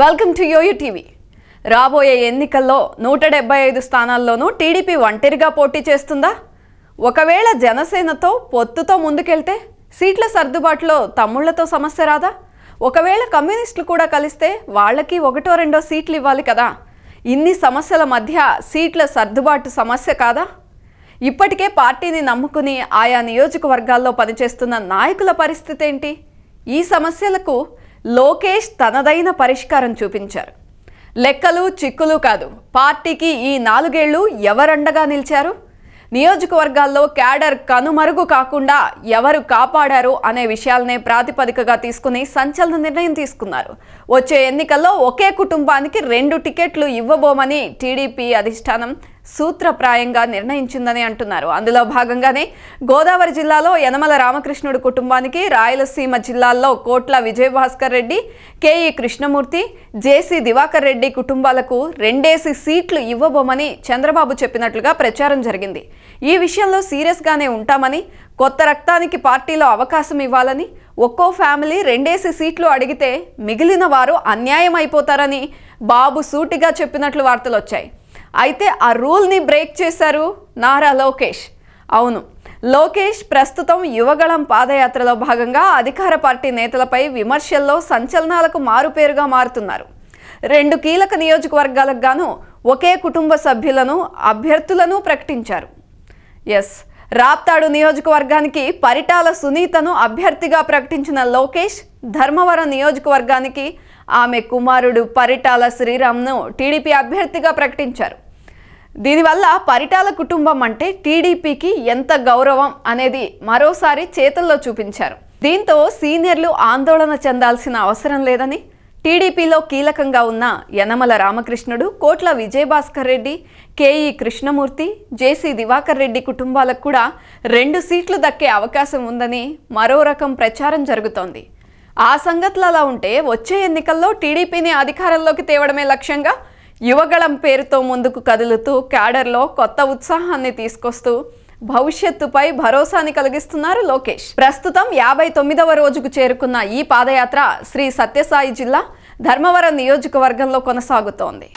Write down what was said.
welcome to యోయూ TV రాబోయే ఎన్నికల్లో నూట డెబ్బై ఐదు స్థానాల్లోనూ టీడీపీ ఒంటరిగా పోటీ చేస్తుందా ఒకవేళ జనసేనతో పొత్తుతో ముందుకెళ్తే సీట్ల సర్దుబాటులో తమ్ముళ్లతో సమస్య రాదా ఒకవేళ కమ్యూనిస్టులు కూడా కలిస్తే వాళ్ళకి ఒకటో రెండో సీట్లు ఇవ్వాలి కదా ఇన్ని సమస్యల మధ్య సీట్ల సర్దుబాటు సమస్య కాదా ఇప్పటికే పార్టీని నమ్ముకుని ఆయా నియోజకవర్గాల్లో పనిచేస్తున్న నాయకుల పరిస్థితి ఏంటి ఈ సమస్యలకు లోకేష్ తనదైన పరిష్కారం చూపించారు లెక్కలు చిక్కులు కాదు పార్టీకి ఈ నాలుగేళ్లు ఎవరండగా నిలిచారు నియోజకవర్గాల్లో క్యాడర్ కనుమరుగు కాకుండా ఎవరు కాపాడారు అనే విషయాలనే ప్రాతిపదికగా తీసుకుని సంచలన నిర్ణయం తీసుకున్నారు వచ్చే ఎన్నికల్లో ఒకే కుటుంబానికి రెండు టికెట్లు ఇవ్వబోమని టీడీపీ అధిష్టానం సూత్రప్రాయంగా నిర్ణయించిందని అంటున్నారు అందులో భాగంగానే గోదావరి జిల్లాలో యనమల రామకృష్ణుడు కుటుంబానికి రాయలసీమ జిల్లాల్లో కోట్ల విజయభాస్కర్ రెడ్డి కేఈ కృష్ణమూర్తి జేసీ దివాకర్ రెడ్డి కుటుంబాలకు రెండేసి సీట్లు ఇవ్వబోమని చంద్రబాబు చెప్పినట్లుగా ప్రచారం జరిగింది ఈ విషయంలో సీరియస్గానే ఉంటామని కొత్త రక్తానికి పార్టీలో అవకాశం ఇవ్వాలని ఒక్కో ఫ్యామిలీ రెండేసి సీట్లు అడిగితే మిగిలిన వారు అన్యాయం అయిపోతారని బాబు సూటిగా చెప్పినట్లు వార్తలు వచ్చాయి అయితే ఆ రూల్ని బ్రేక్ చేశారు నారా లోకేష్ అవును లోకేష్ ప్రస్తుతం యువగళం పాదయాత్రలో భాగంగా అధికార పార్టీ నేతలపై విమర్శల్లో సంచలనాలకు మారుపేరుగా మారుతున్నారు రెండు కీలక నియోజకవర్గాలకు గాను ఒకే కుటుంబ సభ్యులను అభ్యర్థులను ప్రకటించారు ఎస్ రాప్తాడు నియోజకవర్గానికి పరిటాల సునీతను అభ్యర్థిగా ప్రకటించిన లోకేష్ ధర్మవరం నియోజకవర్గానికి ఆమె కుమారుడు పరిటాల శ్రీరామ్ను టీడీపీ అభ్యర్థిగా ప్రకటించారు దీనివల్ల పరిటాల కుటుంబం అంటే టీడీపీకి ఎంత గౌరవం అనేది మరోసారి చేతుల్లో చూపించారు దీంతో సీనియర్లు ఆందోళన చెందాల్సిన అవసరం లేదని టీడీపీలో కీలకంగా ఉన్న యనమల రామకృష్ణుడు కోట్ల విజయభాస్కర్ రెడ్డి కేఈ కృష్ణమూర్తి జేసీ దివాకర్ రెడ్డి కుటుంబాలకు కూడా రెండు సీట్లు దక్కే అవకాశం ఉందని మరో రకం ప్రచారం జరుగుతోంది ఆ సంగతులు అలా ఉంటే వచ్చే ఎన్నికల్లో టీడీపీని అధికారంలోకి తేవడమే లక్ష్యంగా యువగళం పేరుతో ముందుకు కదులుతూ క్యాడర్లో కొత్త ఉత్సాహాన్ని తీసుకొస్తూ భవిష్యత్తుపై భరోసాని కలిగిస్తున్నారు లోకేష్ ప్రస్తుతం యాభై తొమ్మిదవ రోజుకు చేరుకున్న ఈ పాదయాత్ర శ్రీ సత్యసాయి జిల్లా ధర్మవరం నియోజకవర్గంలో కొనసాగుతోంది